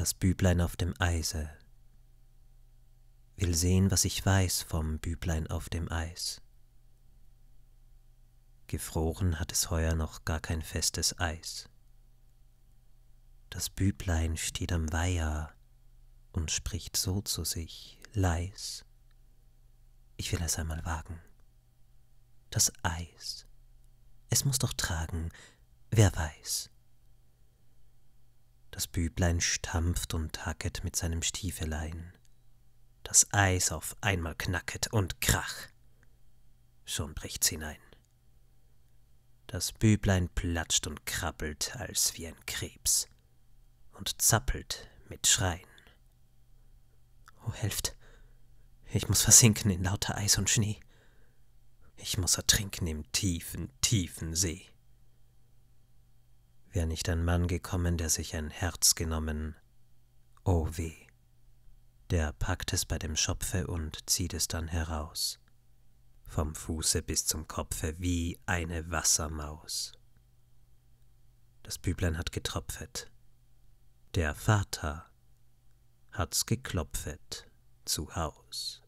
das Büblein auf dem Eise. Will sehen, was ich weiß vom Büblein auf dem Eis. Gefroren hat es heuer noch gar kein festes Eis. Das Büblein steht am Weiher und spricht so zu sich, leis. Ich will es einmal wagen. Das Eis. Es muss doch tragen, wer weiß. Das Büblein stampft und hacket mit seinem Stiefelein. Das Eis auf einmal knacket und krach. Schon bricht's hinein. Das Büblein platscht und krabbelt als wie ein Krebs und zappelt mit Schreien. Oh, helft! Ich muss versinken in lauter Eis und Schnee. Ich muss ertrinken im tiefen, tiefen See wäre nicht ein Mann gekommen, der sich ein Herz genommen. Oh weh. Der packt es bei dem Schopfe und zieht es dann heraus. Vom Fuße bis zum Kopfe wie eine Wassermaus. Das Büblein hat getropfet. Der Vater hat's geklopfet zu Haus.